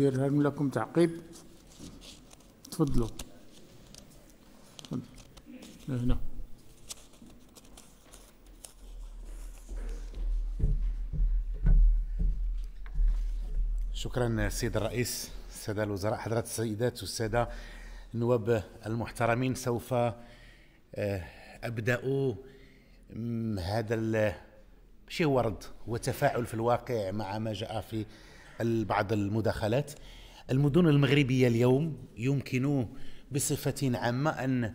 دير لكم تعقيب تفضلوا هنا شكرا السيد الرئيس الساده الوزراء حضرات السيدات والساده النواب المحترمين سوف آه، ابدا هذا ماشي ورد رد هو تفاعل في الواقع مع ما جاء في بعض المداخلات المدن المغربية اليوم يمكن بصفة عامة أن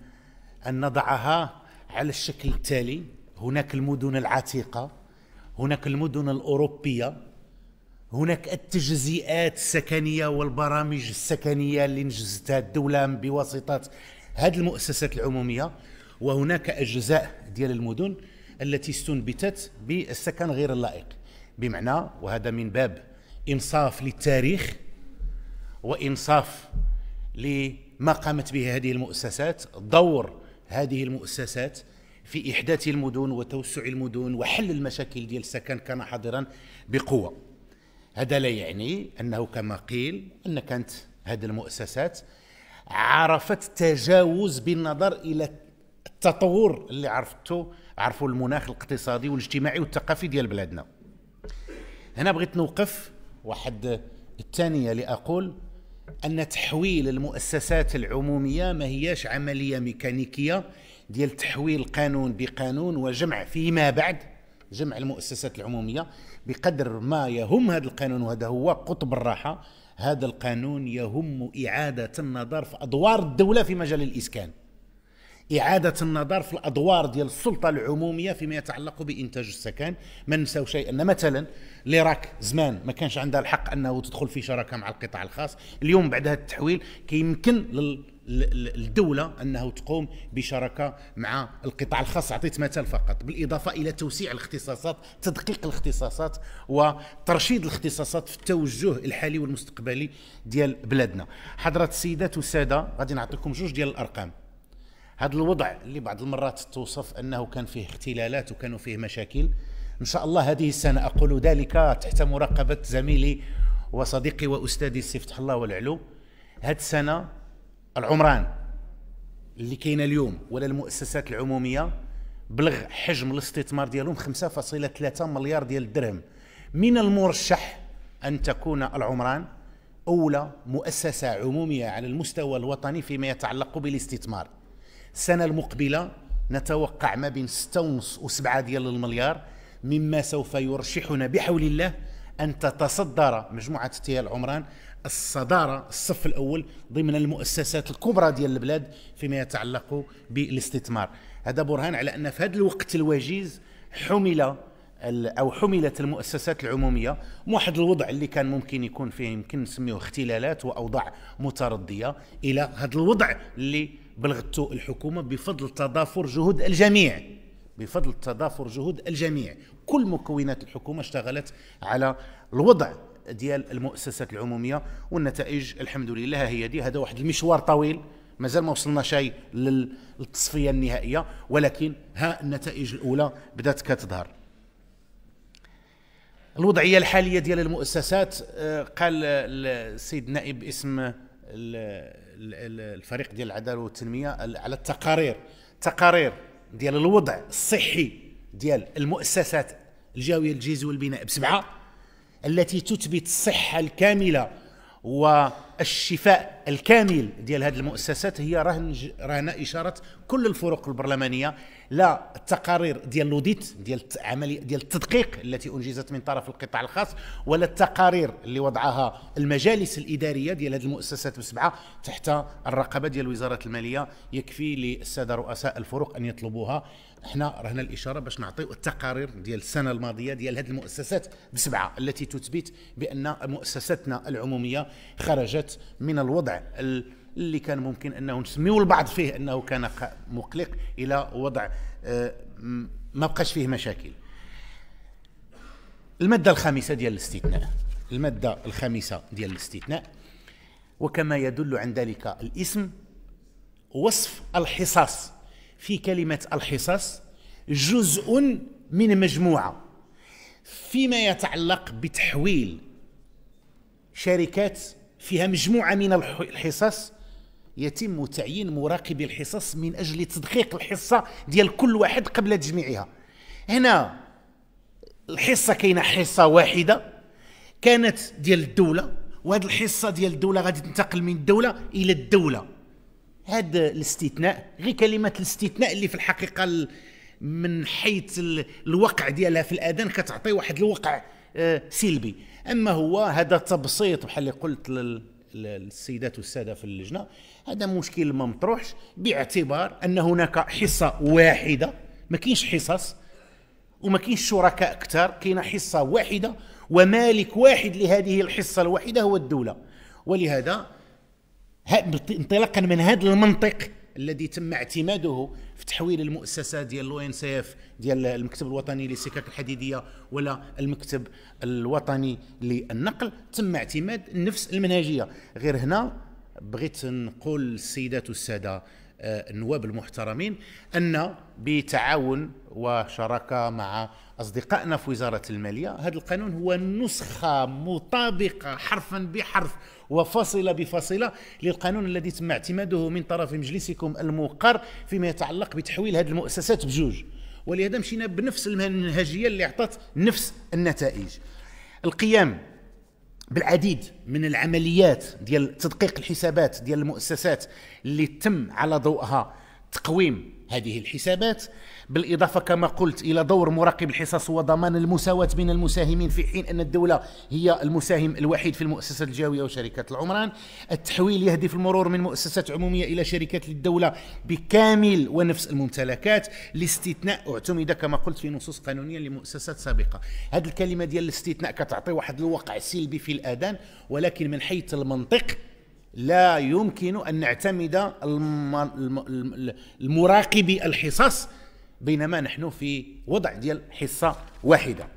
أن نضعها على الشكل التالي هناك المدن العتيقة هناك المدن الأوروبية هناك التجزئات السكنية والبرامج السكنية اللي نجزتها الدولة بواسطة هذه المؤسسات العمومية وهناك أجزاء ديال المدن التي استنبتت بالسكن غير اللائق بمعنى وهذا من باب انصاف للتاريخ وانصاف لما قامت به هذه المؤسسات دور هذه المؤسسات في احداث المدن وتوسع المدن وحل المشاكل ديال السكن كان حاضرا بقوه هذا لا يعني انه كما قيل ان كانت هذه المؤسسات عرفت تجاوز بالنظر الى التطور اللي عرفتو عرفوا المناخ الاقتصادي والاجتماعي والثقافي ديال بلادنا هنا بغيت نوقف واحد الثانية لأقول أن تحويل المؤسسات العمومية ما هيش عملية ميكانيكية ديال تحويل قانون بقانون وجمع فيما بعد جمع المؤسسات العمومية بقدر ما يهم هذا القانون وهذا هو قطب الراحة هذا القانون يهم إعادة النظر في أدوار الدولة في مجال الإسكان اعاده النظر في الادوار ديال السلطه العموميه فيما يتعلق بانتاج السكن ما ننساو شيء ان مثلا اللي راك زمان ما كانش عندها الحق انه تدخل في شراكه مع القطاع الخاص اليوم بعد هذا التحويل كيمكن للدوله أنه تقوم بشراكة مع القطاع الخاص أعطيت مثال فقط بالإضافة إلى توسيع الاختصاصات تدقيق الاختصاصات وترشيد الاختصاصات في التوجه الحالي والمستقبلي ديال بلادنا حضرة السيدات والسادة غادي نعطيكم جوج ديال الأرقام هذا الوضع اللي بعض المرات توصف انه كان فيه اختلالات وكانوا فيه مشاكل ان شاء الله هذه السنه اقول ذلك تحت مراقبه زميلي وصديقي واستاذي السي فتح الله والعلو هذه السنه العمران اللي كاينه اليوم ولا المؤسسات العموميه بلغ حجم الاستثمار ديالهم 5.3 مليار ديال الدرهم من المرشح ان تكون العمران اولى مؤسسه عموميه على المستوى الوطني فيما يتعلق بالاستثمار السنه المقبله نتوقع ما بين ستة ونص وسبعة ديال المليار مما سوف يرشحنا بحول الله ان تتصدر مجموعه تيال عمران الصداره الصف الاول ضمن المؤسسات الكبرى ديال البلاد فيما يتعلق بالاستثمار هذا برهان على ان في هذا الوقت الوجيز حمل او حملت المؤسسات العموميه واحد الوضع اللي كان ممكن يكون فيه يمكن نسميه اختلالات واوضاع مترديه الى هذا الوضع اللي بلغته الحكومه بفضل تضافر جهود الجميع بفضل تضافر جهود الجميع كل مكونات الحكومه اشتغلت على الوضع ديال المؤسسات العموميه والنتائج الحمد لله هي دي هذا واحد المشوار طويل مازال ما وصلنا شيء للتصفيه النهائيه ولكن ها النتائج الاولى بدات كتظهر الوضعيه الحاليه ديال المؤسسات آه، قال آه، السيد النائب باسم الفريق ديال العداله والتنميه على التقارير تقارير ديال الوضع الصحي ديال المؤسسات الجاويه للجيز والبناء بسبعه التي تثبت الصحه الكامله و الشفاء الكامل ديال هذه المؤسسات هي رهن رهن اشاره كل الفرق البرلمانيه لا التقارير ديال لوديت ديال عمليه ديال التدقيق التي انجزت من طرف القطاع الخاص ولا التقارير اللي وضعها المجالس الاداريه ديال هذه المؤسسات بسبعه تحت الرقابه ديال وزاره الماليه يكفي للساده رؤساء الفرق ان يطلبوها احنا رهنا الاشاره باش نعطيو التقارير ديال السنه الماضيه ديال هذه المؤسسات بسبعه التي تثبت بان مؤسستنا العموميه خرجت من الوضع اللي كان ممكن انه نسميو البعض فيه انه كان مقلق الى وضع آه، ما بقاش فيه مشاكل الماده الخامسه ديال الاستثناء الماده الخامسه ديال الاستثناء وكما يدل عن ذلك الاسم وصف الحصص في كلمة الحصص جزء من مجموعة فيما يتعلق بتحويل شركات فيها مجموعة من الحصص يتم تعيين مراقبي الحصص من أجل تدقيق الحصة ديال كل واحد قبل تجميعها هنا الحصة كاينة حصة واحدة كانت ديال الدولة وهذه الحصة ديال الدولة غادي تنتقل من الدولة إلى الدولة هذا الاستثناء غير كلمه الاستثناء اللي في الحقيقه من حيث الوقع ديالها في الاذان كتعطي واحد الوقع آه، سلبي اما هو هذا تبسيط بحال اللي قلت للسيدات والساده في اللجنه هذا مشكل ما مطروحش باعتبار ان هناك حصه واحده ما كاينش حصص وما كاينش شركاء اكثر كاينه حصه واحده ومالك واحد لهذه الحصه الواحده هو الدوله ولهذا انطلاقا من هذا المنطق الذي تم اعتماده في تحويل المؤسسه ديال الاو ان سي اف ديال المكتب الوطني للسكك الحديديه ولا المكتب الوطني للنقل تم اعتماد نفس المنهجيه غير هنا بغيت نقول السيدات والساده آه، النواب المحترمين ان بتعاون وشراكه مع اصدقائنا في وزاره الماليه هذا القانون هو نسخه مطابقه حرفا بحرف وفصله بفصله للقانون الذي تم اعتماده من طرف مجلسكم الموقر فيما يتعلق بتحويل هذه المؤسسات بجوج ولهذا مشينا بنفس المنهجيه اللي اعطت نفس النتائج القيام بالعديد من العمليات ديال تدقيق الحسابات ديال المؤسسات اللي تم على ضوئها تقويم هذه الحسابات بالإضافة كما قلت إلى دور مراقب الحصص وضمان المساواة بين المساهمين في حين أن الدولة هي المساهم الوحيد في المؤسسة الجاوية وشركة العمران التحويل يهدف المرور من مؤسسات عمومية إلى شركات للدولة بكامل ونفس الممتلكات الاستثناء اعتمد كما قلت في نصوص قانونية لمؤسسات سابقة هذه الكلمة ديال الاستثناء كتعطي واحد الوقع سلبي في الأذان ولكن من حيث المنطق لا يمكن ان نعتمد المراقبي الحصص بينما نحن في وضع ديال حصه واحده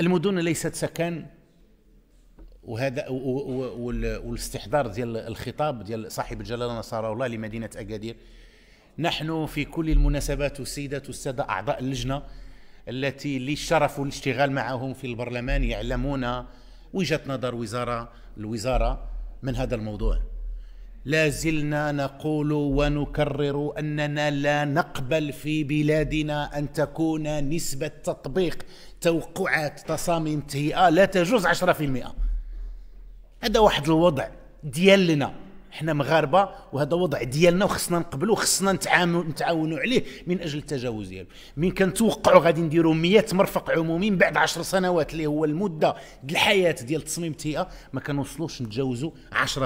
المدن ليست سكن وهذا والاستحضار ديال الخطاب ديال صاحب الجلاله نصره الله لمدينه اكادير نحن في كل المناسبات السيدات والساده اعضاء اللجنه التي لي الشرف والاشتغال معهم في البرلمان يعلمون وجهة نظر وزارة الوزارة من هذا الموضوع لا زلنا نقول ونكرر أننا لا نقبل في بلادنا أن تكون نسبة تطبيق توقعات تصاميم تهيئة لا تجوز 10% هذا واحد الوضع ديالنا حنا مغاربه وهذا وضع ديالنا وخصنا نقبلوا وخصنا نتعاونوا عليه من اجل التجاوز ديالو من كنتوقعوا غادي نديروا 100 مرفق عمومي من بعد 10 سنوات اللي هو المده ديال الحياه ديال تصميم تيئه ما كنوصلوش نتجاوزوا 10%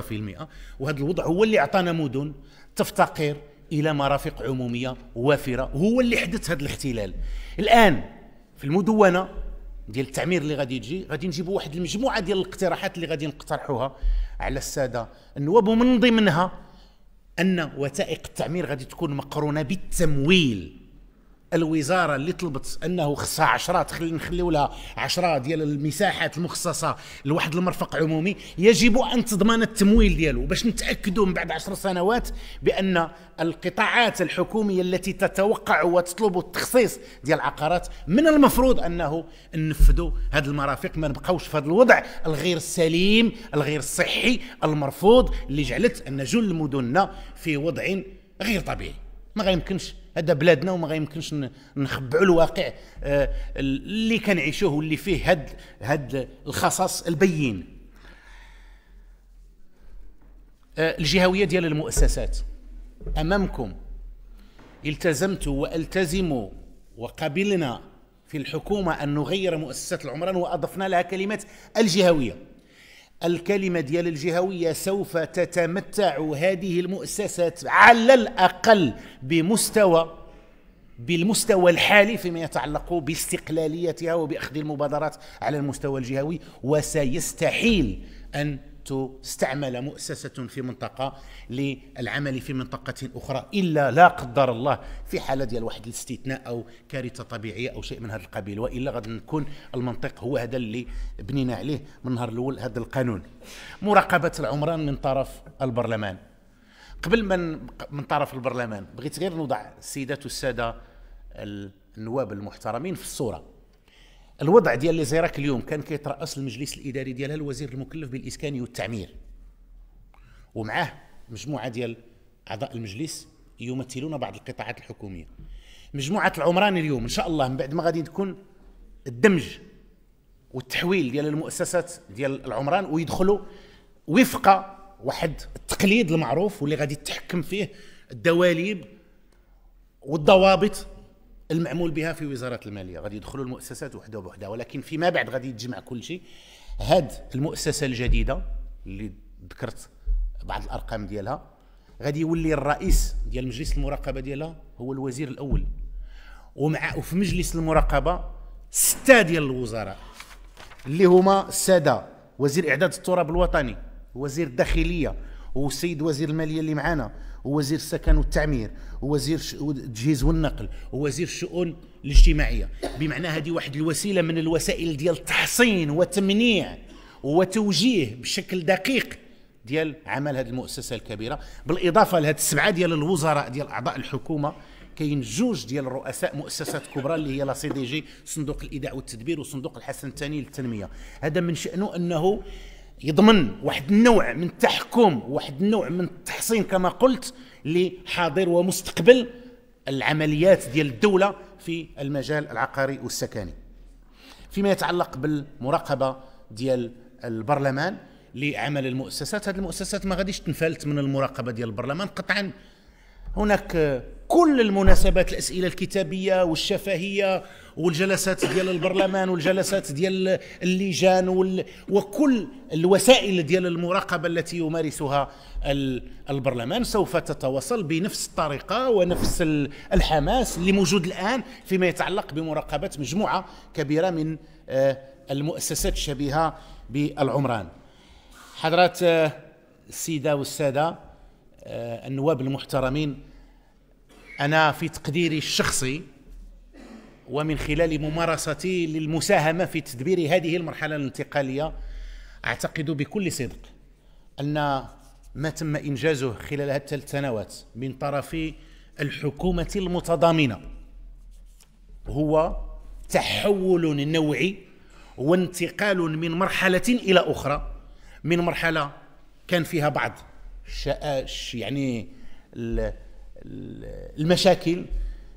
وهذا الوضع هو اللي عطانا مدن تفتقر الى مرافق عموميه وافره هو اللي حدث هذا الاحتلال الان في المدونه ديال التعمير اللي غادي يجي غادي نجيبوا واحد المجموعه ديال الاقتراحات اللي غادي نقترحوها على الساده النواب ومن ضمنها ان وثائق التعمير غادي تكون مقرونه بالتمويل الوزاره اللي طلبت انه خصها 10 نخليو لها 10 ديال المساحات المخصصه لواحد المرفق عمومي يجب ان تضمن التمويل ديالو باش نتاكدوا من بعد 10 سنوات بان القطاعات الحكوميه التي تتوقع وتطلب التخصيص ديال العقارات من المفروض انه ننفذوا هذه المرافق ما نبقاوش في هذا الوضع الغير السليم الغير الصحي المرفوض اللي جعلت ان جل مدننا في وضع غير طبيعي ما غيمكنش هذا بلادنا وما غيمكنش نخبعوا الواقع آه، اللي كنعيشوه واللي فيه هاد هاد الخصص البين آه، الجهويه ديال المؤسسات امامكم التزمت والتزم وقبلنا في الحكومه ان نغير مؤسسات العمران واضفنا لها كلمه الجهويه الكلمة ديال الجهوية سوف تتمتع هذه المؤسسات على الأقل بمستوى بالمستوى الحالي فيما يتعلق باستقلاليتها وبأخذ المبادرات على المستوى الجهوي وسيستحيل أن تستعمل مؤسسة في منطقة للعمل في منطقة أخرى إلا لا قدر الله في حالة ديال واحد الاستثناء أو كارثة طبيعية أو شيء من هذا القبيل وإلا غادي نكون المنطق هو هذا اللي بنينا عليه من نهار الأول هذا القانون مراقبة العمران من طرف البرلمان قبل من من طرف البرلمان بغيت غير نوضع السيدات والسادة النواب المحترمين في الصورة الوضع ديال لي زيراك اليوم كان كيترأس المجلس الاداري ديالها الوزير المكلف بالاسكان والتعمير ومعاه مجموعه ديال اعضاء المجلس يمثلون بعض القطاعات الحكوميه مجموعه العمران اليوم ان شاء الله من بعد ما غادي تكون الدمج والتحويل ديال المؤسسات ديال العمران ويدخلوا وفق واحد التقليد المعروف واللي غادي تحكم فيه الدواليب والضوابط المعمول بها في وزاره الماليه غادي يدخلوا المؤسسات وحده بوحده ولكن فيما بعد غادي يتجمع كل شيء هاد المؤسسه الجديده اللي ذكرت بعض الارقام ديالها غادي يولي الرئيس ديال مجلس المراقبه ديالها هو الوزير الاول ومع وفي مجلس المراقبه سته ديال الوزراء اللي هما الساده وزير اعداد التراب الوطني وزير الداخليه والسيد وزير الماليه اللي معانا ووزير السكن والتعمير ووزير التجهيز والنقل ووزير الشؤون الاجتماعيه بمعنى هذه واحد الوسيله من الوسائل ديال التحصين وتمنيع وتوجيه بشكل دقيق ديال عمل هذه المؤسسه الكبيره بالاضافه لهاد السبعه ديال الوزراء ديال اعضاء الحكومه كاين جوج ديال الرؤساء مؤسسات كبرى اللي هي لا سي دي جي صندوق الايداع والتدبير وصندوق الحسن الثاني للتنميه هذا من شانه انه يضمن واحد النوع من التحكم واحد النوع من التحصين كما قلت لحاضر ومستقبل العمليات ديال الدولة في المجال العقاري والسكني فيما يتعلق بالمراقبة ديال البرلمان لعمل المؤسسات هذه المؤسسات ما غاديش تنفلت من المراقبة ديال البرلمان قطعا هناك كل المناسبات الاسئله الكتابيه والشفهيه والجلسات ديال البرلمان والجلسات ديال اللجان وال... وكل الوسائل ديال المراقبه التي يمارسها البرلمان سوف تتواصل بنفس الطريقه ونفس الحماس اللي موجود الان فيما يتعلق بمراقبه مجموعه كبيره من آه، المؤسسات الشبيهه بالعمران. حضرات آه، السيده والساده آه، النواب المحترمين انا في تقديري الشخصي ومن خلال ممارستي للمساهمه في تدبير هذه المرحله الانتقاليه اعتقد بكل صدق ان ما تم انجازه خلال هذه الثلاث سنوات من طرف الحكومه المتضامنه هو تحول نوعي وانتقال من مرحله الى اخرى من مرحله كان فيها بعض يعني المشاكل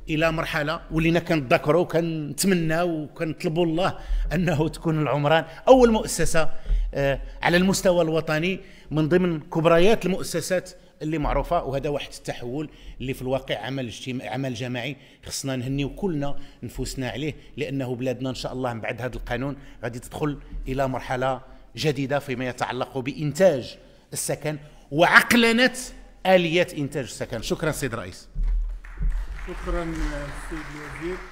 الى مرحله ولينا كنتذكروا وكنتمناو وكنطلبوا الله انه تكون العمران اول مؤسسه آه، على المستوى الوطني من ضمن كبريات المؤسسات اللي معروفه وهذا واحد التحول اللي في الواقع عمل عمل جماعي خصنا نهنيو كلنا نفوسنا عليه لانه بلادنا ان شاء الله من بعد هذا القانون غادي تدخل الى مرحله جديده فيما يتعلق بانتاج السكن وعقلنه آليات إنتاج السكن شكرا سيد الرئيس شكرا آه، سيد الوزير